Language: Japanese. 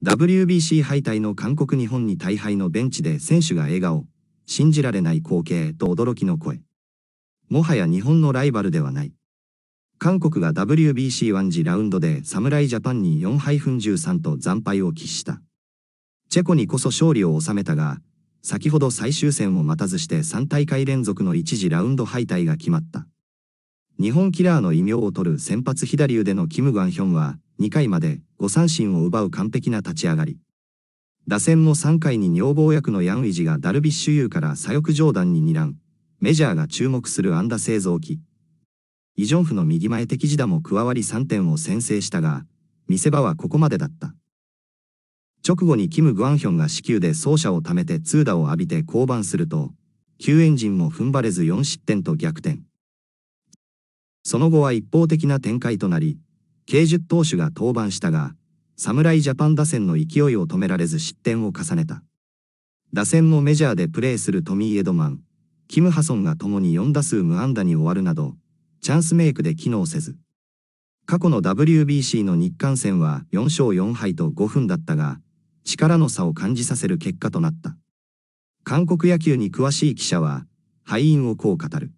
WBC 敗退の韓国日本に大敗のベンチで選手が笑顔、信じられない光景と驚きの声。もはや日本のライバルではない。韓国が WBC1 次ラウンドで侍ジャパンに4-13と惨敗を喫した。チェコにこそ勝利を収めたが、先ほど最終戦を待たずして3大会連続の一次ラウンド敗退が決まった。日本キラーの異名を取る先発左腕のキム・ガンヒョンは2回まで5三振を奪う完璧な立ち上がり。打線も3回に女房役のヤンウィジがダルビッシュ有から左翼上段に睨乱、メジャーが注目する安打製造機。イ・ジョンフの右前敵地打も加わり3点を先制したが、見せ場はここまでだった。直後にキム・グアンヒョンが死球で走者を貯めて通打を浴びて降板すると、救援陣も踏ん張れず4失点と逆転。その後は一方的な展開となり、慶十投手が登板したが、侍ジャパン打線の勢いを止められず失点を重ねた。打線もメジャーでプレーするトミー・エドマン、キム・ハソンが共に4打数無安打に終わるなど、チャンスメイクで機能せず。過去の WBC の日韓戦は4勝4敗と5分だったが、力の差を感じさせる結果となった。韓国野球に詳しい記者は、敗因をこう語る。